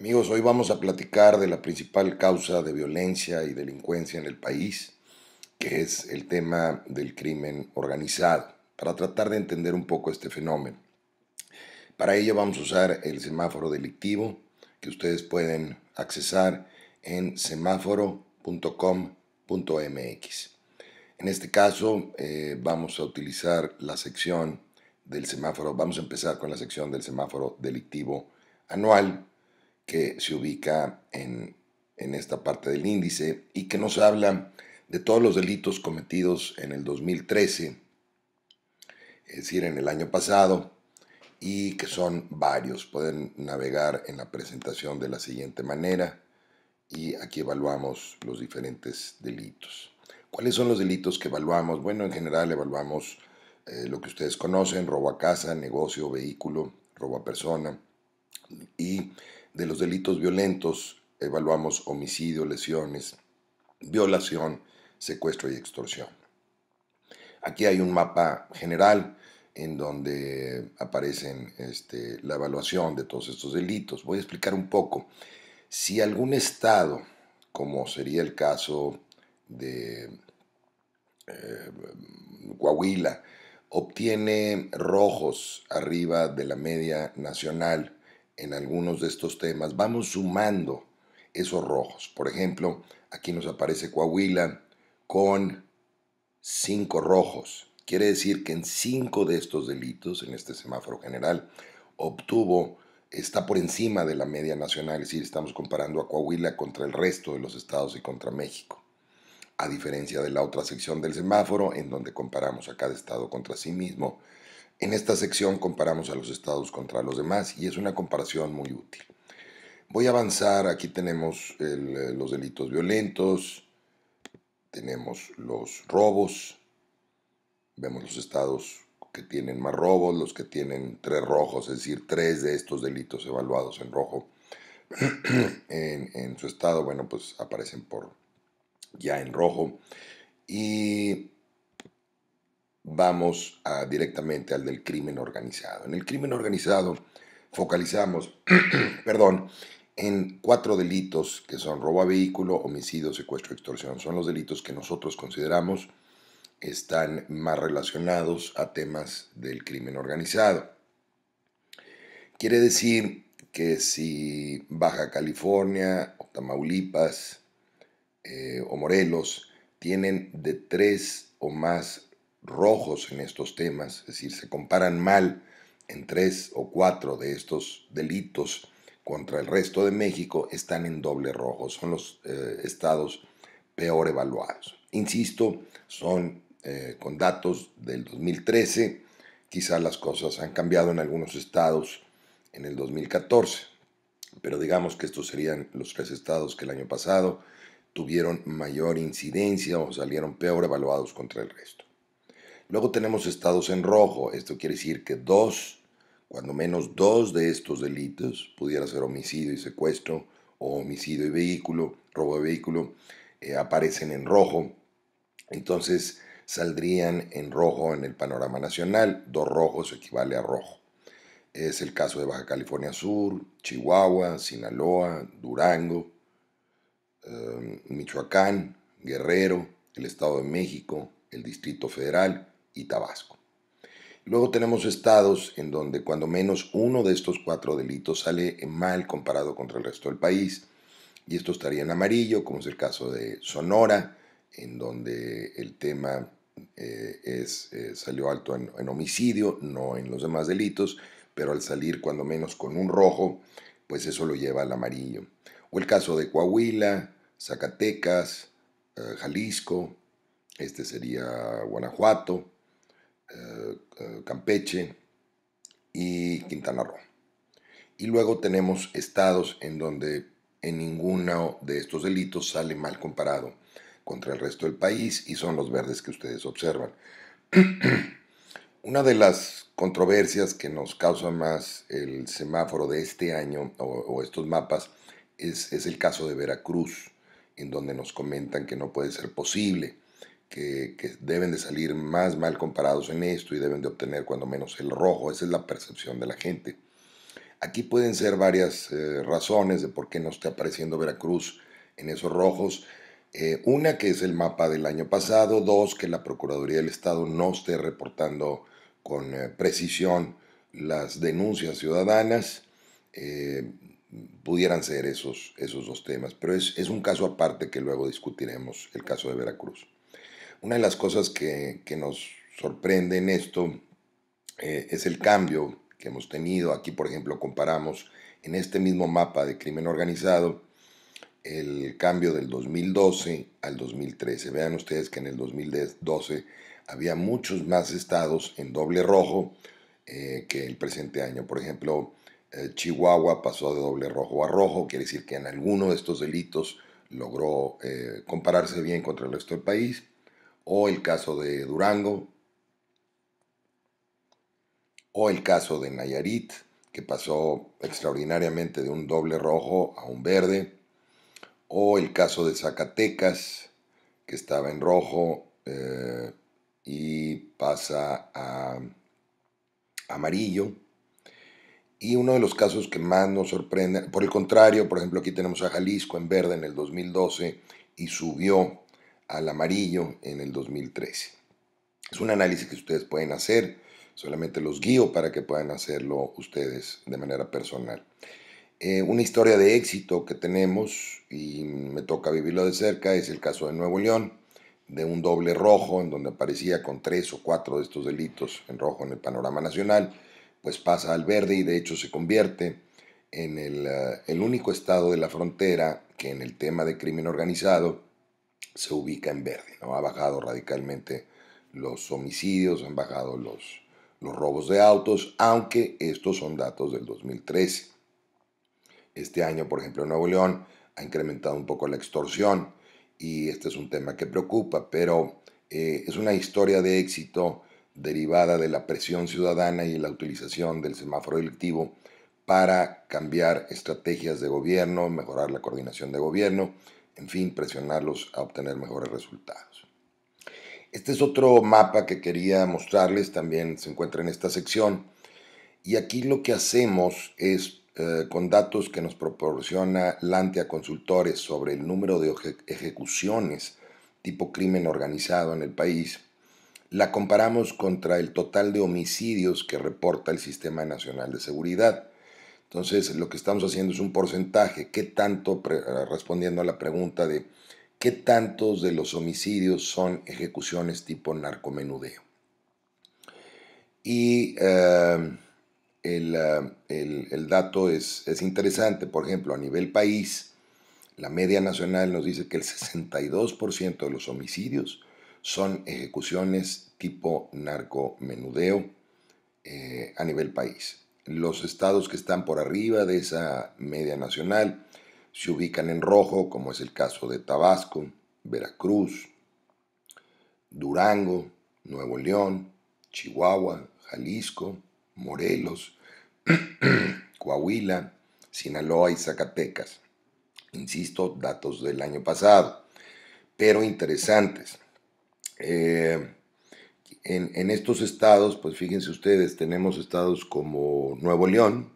Amigos, hoy vamos a platicar de la principal causa de violencia y delincuencia en el país, que es el tema del crimen organizado, para tratar de entender un poco este fenómeno. Para ello vamos a usar el semáforo delictivo, que ustedes pueden accesar en semáforo.com.mx. En este caso eh, vamos a utilizar la sección del semáforo, vamos a empezar con la sección del semáforo delictivo anual que se ubica en, en esta parte del índice y que nos habla de todos los delitos cometidos en el 2013, es decir, en el año pasado, y que son varios. Pueden navegar en la presentación de la siguiente manera y aquí evaluamos los diferentes delitos. ¿Cuáles son los delitos que evaluamos? Bueno, en general evaluamos eh, lo que ustedes conocen, robo a casa, negocio, vehículo, robo a persona y de los delitos violentos evaluamos homicidio, lesiones, violación, secuestro y extorsión. Aquí hay un mapa general en donde aparecen este, la evaluación de todos estos delitos. Voy a explicar un poco. Si algún estado, como sería el caso de eh, Coahuila, obtiene rojos arriba de la media nacional, en algunos de estos temas, vamos sumando esos rojos. Por ejemplo, aquí nos aparece Coahuila con cinco rojos. Quiere decir que en cinco de estos delitos, en este semáforo general, obtuvo, está por encima de la media nacional, es decir, estamos comparando a Coahuila contra el resto de los estados y contra México. A diferencia de la otra sección del semáforo, en donde comparamos a cada estado contra sí mismo en esta sección comparamos a los estados contra los demás y es una comparación muy útil. Voy a avanzar, aquí tenemos eh, los delitos violentos, tenemos los robos, vemos los estados que tienen más robos, los que tienen tres rojos, es decir, tres de estos delitos evaluados en rojo en, su estado, bueno, pues aparecen por ya en rojo. Y vamos directamente al del crimen organizado. En el crimen organizado focalizamos, perdón, en cuatro delitos que son robo a vehículo, homicidio, secuestro, extorsión. Son los delitos que nosotros consideramos están más relacionados a temas del crimen organizado. Quiere decir que si Baja California Tamaulipas eh, o Morelos tienen de tres o más rojos en estos temas, es decir, se comparan mal en tres o cuatro de estos delitos contra el resto de México, están en doble rojo, son los eh, estados peor evaluados. Insisto, son eh, con datos del 2013, quizás las cosas han cambiado en algunos estados en el 2014, pero digamos que estos serían los tres estados que el año pasado tuvieron mayor incidencia o salieron peor evaluados contra el resto. Luego tenemos estados en rojo. Esto quiere decir que dos, cuando menos dos de estos delitos, pudiera ser homicidio y secuestro, o homicidio y vehículo, robo de vehículo, eh, aparecen en rojo. Entonces saldrían en rojo en el panorama nacional. Dos rojos equivale a rojo. Es el caso de Baja California Sur, Chihuahua, Sinaloa, Durango, eh, Michoacán, Guerrero, el Estado de México, el Distrito Federal, Tabasco. Luego tenemos estados en donde cuando menos uno de estos cuatro delitos sale mal comparado contra el resto del país. Y esto estaría en amarillo, como es el caso de Sonora, en donde el tema eh, es, eh, salió alto en, homicidio, no en los demás delitos, pero al salir cuando menos con un rojo, pues eso lo lleva al amarillo. O el caso de Coahuila, Zacatecas, eh, Jalisco, este sería Guanajuato, eh, eh, Campeche y Quintana Roo. Y luego tenemos estados en donde en ninguno de estos delitos sale mal comparado contra el resto del país y son los verdes que ustedes observan. Una de las controversias que nos causa más el semáforo de este año o, estos mapas es, el caso de Veracruz, en donde nos comentan que no puede ser posible que, deben de salir más mal comparados en esto y deben de obtener cuando menos el rojo. Esa es la percepción de la gente. Aquí pueden ser varias eh, razones de por qué no está apareciendo Veracruz en esos rojos. Eh, una que es el mapa del año pasado, dos que la Procuraduría del Estado no esté reportando con eh, precisión las denuncias ciudadanas, pudieran ser esos, esos dos temas. Pero es un caso aparte que luego discutiremos, el caso de Veracruz. Una de las cosas que, nos sorprende en esto eh, es el cambio que hemos tenido. Aquí, por ejemplo, comparamos en este mismo mapa de crimen organizado el cambio del 2012 al 2013. Vean ustedes que en el 2012 había muchos más estados en doble rojo eh, que el presente año. Por ejemplo, eh, Chihuahua pasó de doble rojo a rojo, quiere decir que en alguno de estos delitos logró compararse bien contra el resto del país o el caso de Durango, o el caso de Nayarit, que pasó extraordinariamente de un doble rojo a un verde, o el caso de Zacatecas, que estaba en rojo eh, y pasa a amarillo. Y uno de los casos que más nos sorprende, por el contrario, por ejemplo, aquí tenemos a Jalisco en verde en el 2012 y subió al amarillo en el 2013. Es un análisis que ustedes pueden hacer, solamente los guío para que puedan hacerlo ustedes de manera personal. Eh, una historia de éxito que tenemos y me toca vivirlo de cerca es el caso de Nuevo León, de un doble rojo en donde aparecía con tres o cuatro de estos delitos en rojo en el panorama nacional, pues pasa al verde y de hecho se convierte en el, eh, el único estado de la frontera que en el tema de crimen organizado se ubica en verde. ¿no? Ha bajado radicalmente los homicidios, han bajado los, robos de autos, aunque estos son datos del 2013. Este año, por ejemplo, en Nuevo León ha incrementado un poco la extorsión y este es un tema que preocupa, pero eh, es una historia de éxito derivada de la presión ciudadana y la utilización del semáforo electivo para cambiar estrategias de gobierno, mejorar la coordinación de gobierno en fin, presionarlos a obtener mejores resultados. Este es otro mapa que quería mostrarles, también se encuentra en esta sección. Y aquí lo que hacemos es, eh, con datos que nos proporciona a Consultores sobre el número de ejecuciones tipo crimen organizado en el país, la comparamos contra el total de homicidios que reporta el Sistema Nacional de Seguridad. Entonces, lo que estamos haciendo es un porcentaje, qué tanto, eh, respondiendo a la pregunta de qué tantos de los homicidios son ejecuciones tipo narcomenudeo. Y em, em, el, dato es, interesante, por ejemplo, a nivel país, la media nacional nos dice que el 62% de los homicidios son ejecuciones tipo narcomenudeo eh, a nivel país. Los estados que están por arriba de esa media nacional se ubican en rojo, como es el caso de Tabasco, Veracruz, Durango, Nuevo León, Chihuahua, Jalisco, Morelos, Coahuila, Sinaloa y Zacatecas. Insisto, datos del año pasado, pero interesantes. Eh, en, estos estados, pues fíjense ustedes, tenemos estados como Nuevo León,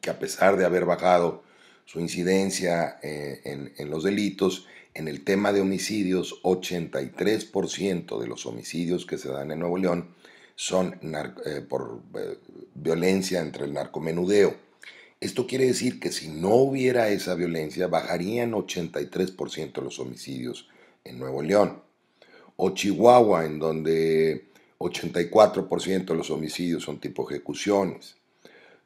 que a pesar de haber bajado su incidencia eh, en, los delitos, en el tema de homicidios, 83% de los homicidios que se dan en Nuevo León son eh, por eh, violencia entre el narcomenudeo. Esto quiere decir que si no hubiera esa violencia, bajarían 83% los homicidios en Nuevo León o Chihuahua, en donde 84% de los homicidios son tipo ejecuciones,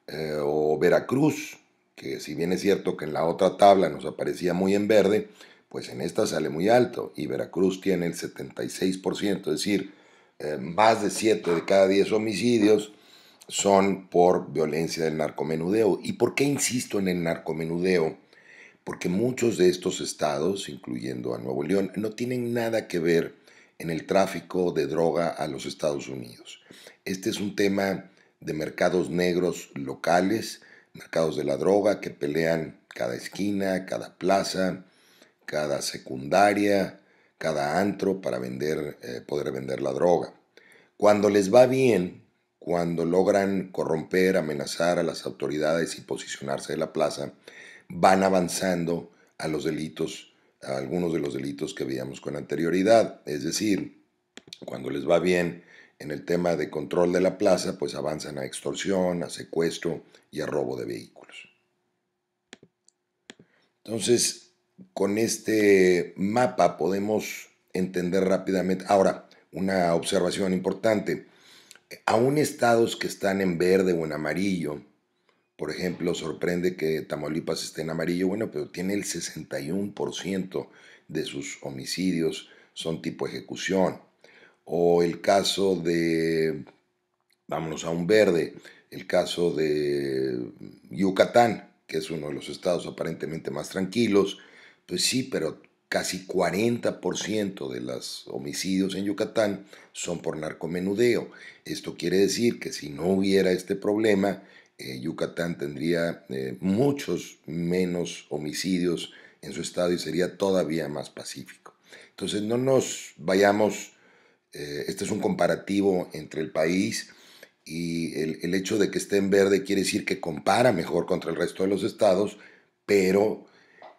eh, o Veracruz, que si bien es cierto que en la otra tabla nos aparecía muy en verde, pues en esta sale muy alto y Veracruz tiene el 76%, es decir, eh, más de 7 de cada 10 homicidios son por violencia del narcomenudeo. ¿Y por qué insisto en el narcomenudeo? Porque muchos de estos estados, incluyendo a Nuevo León, no tienen nada que ver en el tráfico de droga a los Estados Unidos. Este es un tema de mercados negros locales, mercados de la droga que pelean cada esquina, cada plaza, cada secundaria, cada antro para vender, eh, poder vender la droga. Cuando les va bien, cuando logran corromper, amenazar a las autoridades y posicionarse en la plaza, van avanzando a los delitos algunos de los delitos que veíamos con anterioridad. Es decir, cuando les va bien en el tema de control de la plaza, pues avanzan a extorsión, a secuestro y a robo de vehículos. Entonces, con este mapa podemos entender rápidamente. Ahora, una observación importante. Aún estados que están en verde o en amarillo, por ejemplo, sorprende que Tamaulipas esté en amarillo, bueno, pero tiene el 61% de sus homicidios son tipo ejecución. O el caso de, vámonos a un verde, el caso de Yucatán, que es uno de los estados aparentemente más tranquilos, pues sí, pero casi 40% de los homicidios en Yucatán son por narcomenudeo. Esto quiere decir que si no hubiera este problema, eh, Yucatán tendría eh, muchos menos homicidios en su estado y sería todavía más pacífico. Entonces no nos vayamos, eh, este es un comparativo entre el país y el, hecho de que esté en verde quiere decir que compara mejor contra el resto de los estados, pero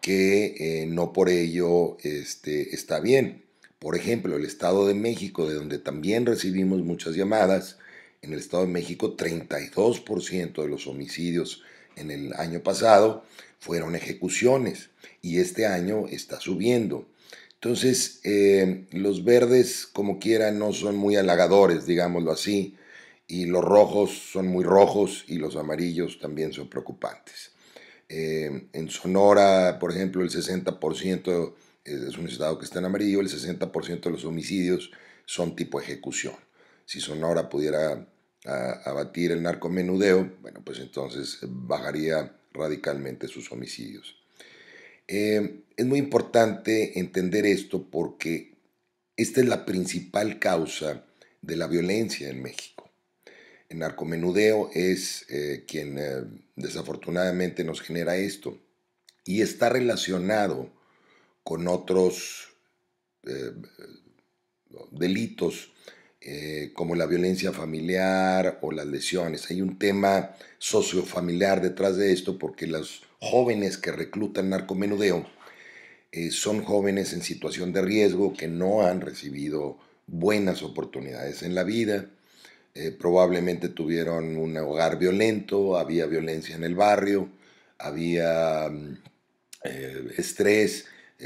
que no por ello este, está bien. Por ejemplo, el Estado de México, de donde también recibimos muchas llamadas, en el Estado de México 32% de los homicidios en el año pasado fueron ejecuciones y este año está subiendo. Entonces, eh, los verdes, como quiera, no son muy halagadores, digámoslo así, y los rojos son muy rojos y los amarillos también son preocupantes. Eh, en Sonora, por ejemplo, el 60% es un estado que está en amarillo, el 60% de los homicidios son tipo ejecución. Si Sonora pudiera a, abatir el narcomenudeo, bueno, pues entonces bajaría radicalmente sus homicidios. Eh, es muy importante entender esto porque esta es la principal causa de la violencia en México. El narcomenudeo es eh, quien eh, desafortunadamente nos genera esto y está relacionado con otros delitos eh, como la violencia familiar o las lesiones. Hay un tema sociofamiliar detrás de esto porque los jóvenes que reclutan narcomenudeo eh, son jóvenes en situación de riesgo que no han recibido buenas oportunidades en la vida. Eh, probablemente tuvieron un hogar violento, había violencia en el barrio, había mm, estrés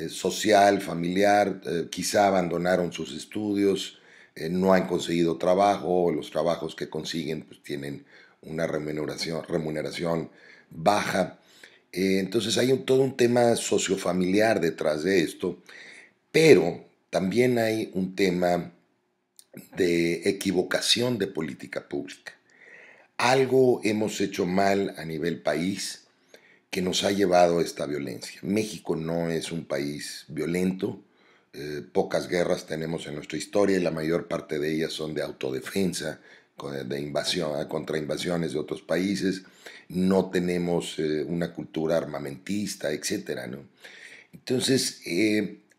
social, familiar, quizá abandonaron sus estudios, eh, no han conseguido trabajo, los trabajos que consiguen pues, tienen una remuneración, remuneración baja. Eh, entonces hay un, todo un tema sociofamiliar detrás de esto, pero también hay un tema de equivocación de política pública. Algo hemos hecho mal a nivel país que nos ha llevado a esta violencia. México no es un país violento, eh, pocas guerras tenemos en nuestra historia y la mayor parte de ellas son de autodefensa, eh, de invasión, ah, contra invasiones de otros países. No tenemos eh, una cultura armamentista, etc. Entonces,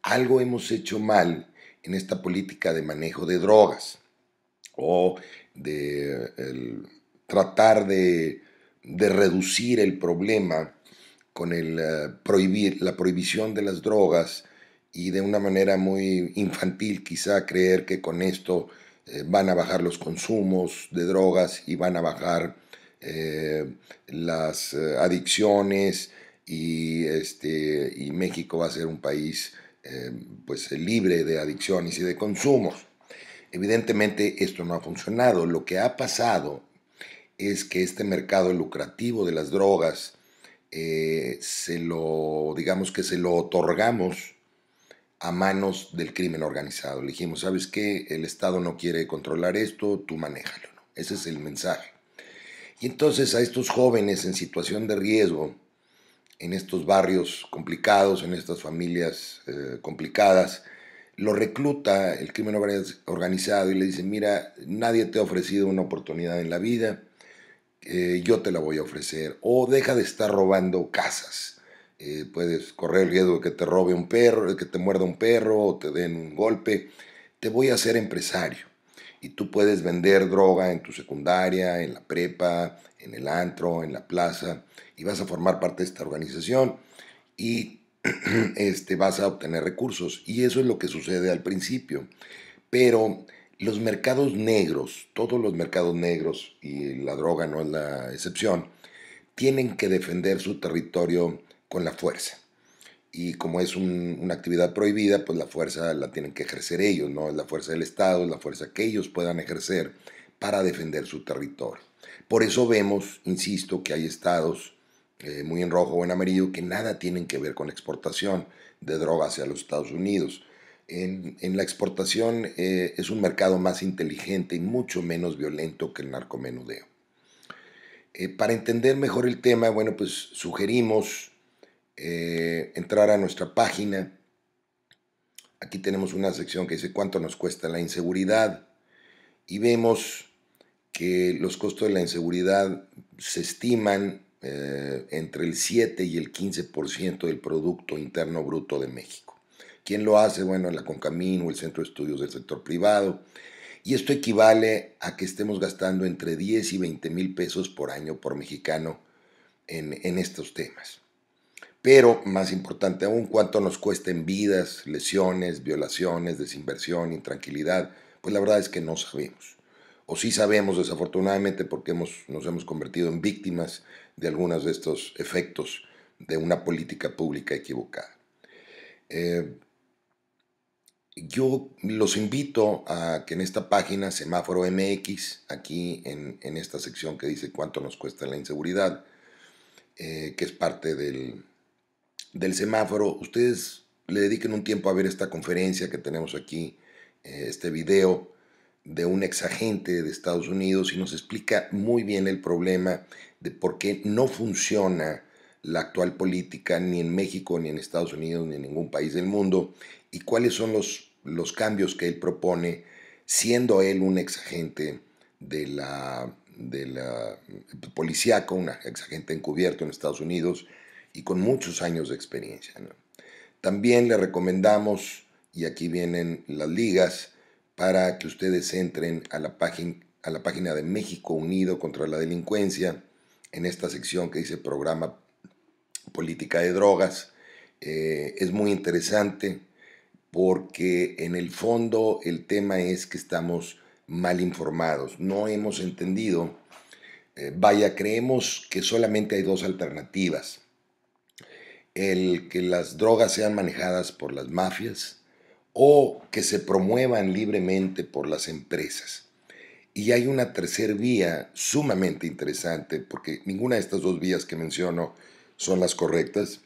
algo hemos hecho mal en esta política de manejo de drogas o de tratar de, reducir el problema con la prohibición de las drogas y de una manera muy infantil quizá creer que con esto eh, van a bajar los consumos de drogas y van a bajar eh, las eh, adicciones y, este, México va a ser un país pues, libre de adicciones y de consumos. Evidentemente esto no ha funcionado. Lo que ha pasado es que este mercado lucrativo de las drogas se lo, digamos que se lo otorgamos a manos del crimen organizado. Le dijimos, ¿sabes qué? El Estado no quiere controlar esto, tú manéjalo. ¿no? Ese es el mensaje. Y entonces a estos jóvenes en situación de riesgo, en estos barrios complicados, en estas familias eh, complicadas, lo recluta el crimen organizado y le dice, mira, nadie te ha ofrecido una oportunidad en la vida, eh, yo te la voy a ofrecer, o deja de estar robando casas eh, puedes correr el riesgo de que te robe un perro, que te muerda un perro o te den un golpe. Te voy a hacer empresario y tú puedes vender droga en tu secundaria, en la prepa, en el antro, en la plaza y vas a formar parte de esta organización y este, vas a obtener recursos. Y eso es lo que sucede al principio. Pero los mercados negros, todos los mercados negros, y la droga no es la excepción, tienen que defender su territorio con la fuerza. Y como es una actividad prohibida, pues la fuerza la tienen que ejercer ellos, no es la fuerza del Estado, es la fuerza que ellos puedan ejercer para defender su territorio. Por eso vemos, insisto, que hay estados eh, muy en rojo o en amarillo que nada tienen que ver con la exportación de drogas hacia los Estados Unidos. En, en la exportación eh, es un mercado más inteligente y mucho menos violento que el narcomenudeo. Eh, para entender mejor el tema, bueno, pues sugerimos eh, entrar a nuestra página. Aquí tenemos una sección que dice cuánto nos cuesta la inseguridad y vemos que los costos de la inseguridad se estiman eh, entre el 7 y el 15% del Producto Interno Bruto de México. ¿Quién lo hace? Bueno, la Concamín o el Centro de Estudios del Sector Privado. Y esto equivale a que estemos gastando entre 10 y 20 mil pesos por año por mexicano en estos temas pero más importante aún, cuánto nos cuesten vidas, lesiones, violaciones, desinversión, intranquilidad, pues la verdad es que no sabemos. O sí sabemos desafortunadamente porque hemos, nos hemos convertido en víctimas de algunos de estos efectos de una política pública equivocada. Eh, yo los invito a que en esta página Semáforo MX, aquí en, esta sección que dice cuánto nos cuesta la inseguridad, eh, que es parte del, del semáforo, ustedes le dediquen un tiempo a ver esta conferencia que tenemos aquí, eh, este video de un ex agente de Estados Unidos y nos explica muy bien el problema de por qué no funciona la actual política ni en México, ni en Estados Unidos, ni en ningún país del mundo y cuáles son los, los cambios que él propone siendo él un ex de la, de la policíaco, un ex agente encubierto en Estados Unidos y con muchos años de experiencia. También le recomendamos, y aquí vienen las ligas, para que ustedes entren a la, a la página de México Unido contra la Delincuencia, en esta sección que dice Programa Política de Drogas. Eh, es muy interesante porque en el fondo el tema es que estamos mal informados, no hemos entendido, eh, vaya, creemos que solamente hay dos alternativas, el que las drogas sean manejadas por las mafias o que se promuevan libremente por las empresas. Y hay una tercera vía sumamente interesante, porque ninguna de estas dos vías que menciono son las correctas.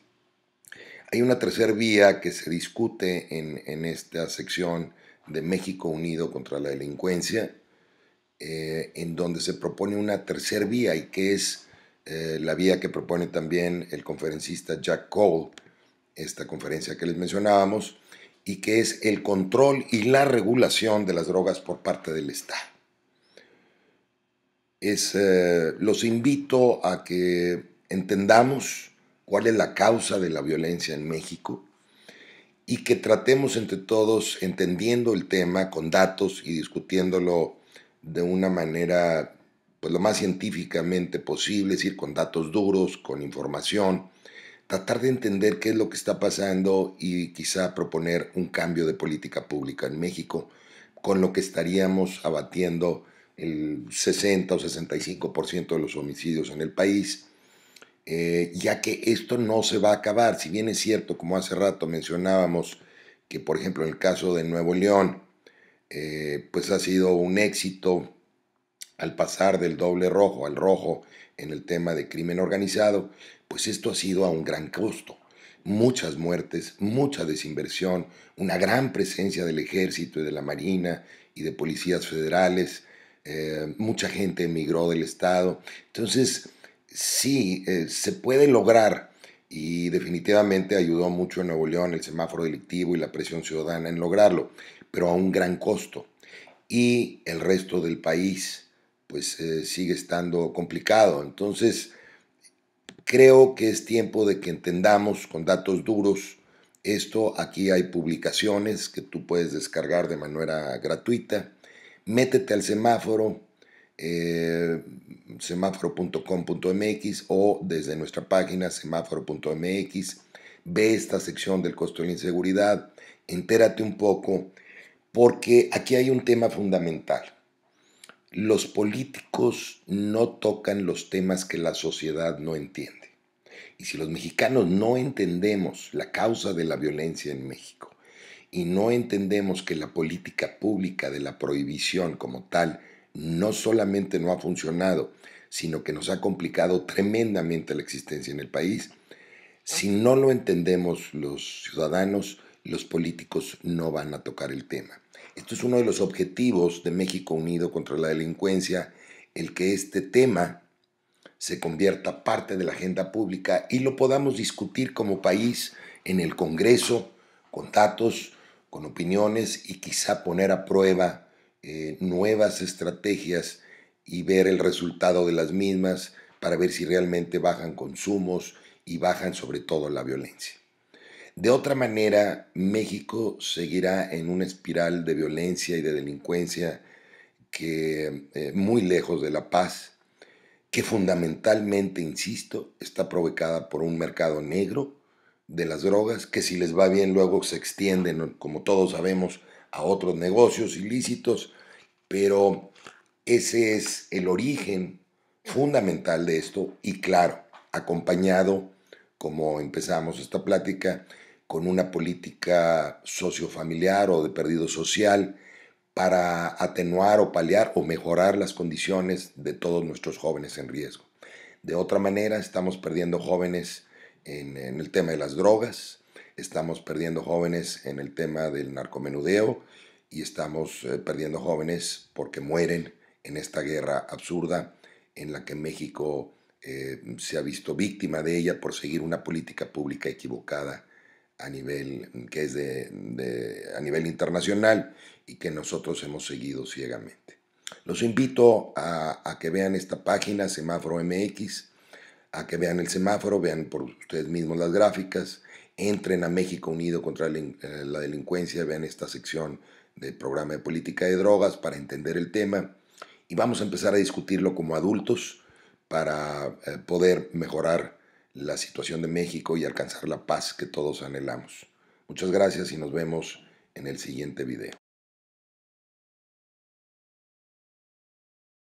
Hay una tercera vía que se discute en, esta sección de México Unido contra la Delincuencia, eh, en donde se propone una tercera vía y que es eh, la vía que propone también el conferencista Jack Cole, esta conferencia que les mencionábamos, y que es el control y la regulación de las drogas por parte del Estado. Es, eh, los invito a que entendamos cuál es la causa de la violencia en México y que tratemos entre todos, entendiendo el tema con datos y discutiéndolo de una manera pues lo más científicamente posible, es decir, con datos duros, con información, tratar de entender qué es lo que está pasando y quizá proponer un cambio de política pública en México, con lo que estaríamos abatiendo el 60 o 65% de los homicidios en el país, eh, ya que esto no se va a acabar. Si bien es cierto, como hace rato mencionábamos, que por ejemplo en el caso de Nuevo León, eh, pues ha sido un éxito al pasar del doble rojo al rojo en el tema de crimen organizado, pues esto ha sido a un gran costo. Muchas muertes, mucha desinversión, una gran presencia del ejército y de la marina y de policías federales, eh, mucha gente emigró del Estado. Entonces, sí, eh, se puede lograr y definitivamente ayudó mucho en Nuevo León el semáforo delictivo y la presión ciudadana en lograrlo, pero a un gran costo. Y el resto del país, pues eh, sigue estando complicado. Entonces, creo que es tiempo de que entendamos con datos duros esto. Aquí hay publicaciones que tú puedes descargar de manera gratuita. Métete al semáforo, eh, semáforo.com.mx o desde nuestra página semáforo.mx. Ve esta sección del costo de la inseguridad, entérate un poco, porque aquí hay un tema fundamental los políticos no tocan los temas que la sociedad no entiende. Y si los mexicanos no entendemos la causa de la violencia en México y no entendemos que la política pública de la prohibición como tal no solamente no ha funcionado, sino que nos ha complicado tremendamente la existencia en el país, si no lo entendemos los ciudadanos, los políticos no van a tocar el tema. Esto es uno de los objetivos de México Unido contra la Delincuencia, el que este tema se convierta parte de la agenda pública y lo podamos discutir como país en el Congreso, con datos, con opiniones y quizá poner a prueba eh, nuevas estrategias y ver el resultado de las mismas para ver si realmente bajan consumos y bajan sobre todo la violencia. De otra manera, México seguirá en una espiral de violencia y de delincuencia que eh, muy lejos de la paz, que fundamentalmente, insisto, está provocada por un mercado negro de las drogas que si les va bien luego se extienden, como todos sabemos, a otros negocios ilícitos, pero ese es el origen fundamental de esto y claro, acompañado, como empezamos esta plática, con una política sociofamiliar o de perdido social para atenuar o paliar o mejorar las condiciones de todos nuestros jóvenes en riesgo. De otra manera, estamos perdiendo jóvenes en, el tema de las drogas, estamos perdiendo jóvenes en el tema del narcomenudeo y estamos eh, perdiendo jóvenes porque mueren en esta guerra absurda en la que México eh, se ha visto víctima de ella por seguir una política pública equivocada a nivel, que es a nivel internacional y que nosotros hemos seguido ciegamente. Los invito a, a, que vean esta página, Semáforo MX, a que vean el semáforo, vean por ustedes mismos las gráficas, entren a México Unido contra la eh, Delincuencia, vean esta sección del programa de política de drogas para entender el tema y vamos a empezar a discutirlo como adultos para eh, poder mejorar la situación de México y alcanzar la paz que todos anhelamos. Muchas gracias y nos vemos en el siguiente video.